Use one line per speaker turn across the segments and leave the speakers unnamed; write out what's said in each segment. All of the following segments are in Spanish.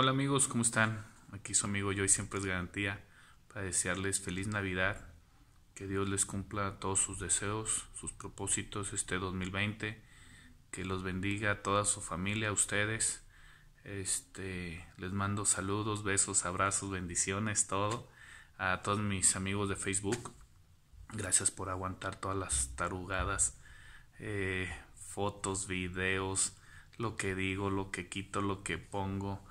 Hola amigos, ¿cómo están? Aquí su amigo Yo y siempre es garantía para desearles feliz Navidad, que Dios les cumpla todos sus deseos, sus propósitos este 2020, que los bendiga a toda su familia, a ustedes. Este, les mando saludos, besos, abrazos, bendiciones, todo a todos mis amigos de Facebook. Gracias por aguantar todas las tarugadas, eh, fotos, videos, lo que digo, lo que quito, lo que pongo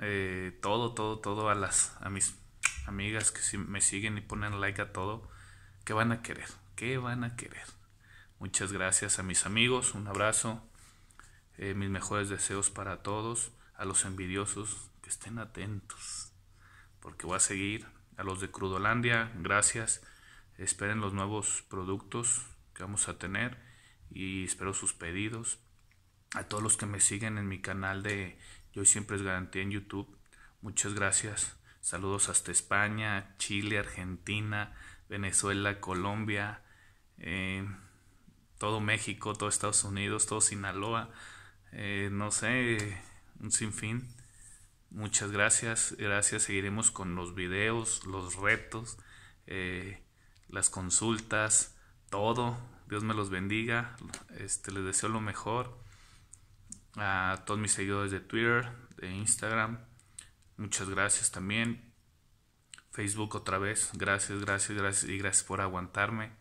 eh, todo, todo, todo a las a mis amigas que si me siguen y ponen like a todo, que van a querer, que van a querer. Muchas gracias a mis amigos, un abrazo, eh, mis mejores deseos para todos, a los envidiosos que estén atentos, porque voy a seguir, a los de Crudolandia, gracias, esperen los nuevos productos que vamos a tener y espero sus pedidos. A todos los que me siguen en mi canal de hoy siempre es garantía en YouTube. Muchas gracias. Saludos hasta España, Chile, Argentina, Venezuela, Colombia, eh, todo México, todo Estados Unidos, todo Sinaloa, eh, no sé, un sinfín. Muchas gracias, gracias. Seguiremos con los videos, los retos, eh, las consultas, todo. Dios me los bendiga. Este, les deseo lo mejor a todos mis seguidores de Twitter, de Instagram. Muchas gracias también. Facebook otra vez. Gracias, gracias, gracias y gracias por aguantarme.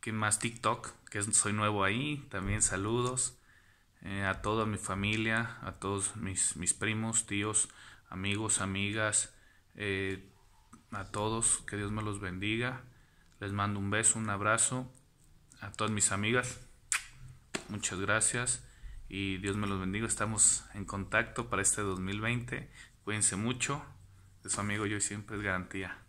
¿Quién más? TikTok, que soy nuevo ahí. También saludos eh, a toda mi familia, a todos mis, mis primos, tíos, amigos, amigas, eh, a todos. Que Dios me los bendiga. Les mando un beso, un abrazo a todas mis amigas. Muchas gracias y Dios me los bendiga. Estamos en contacto para este 2020. Cuídense mucho. De su amigo yo siempre es garantía.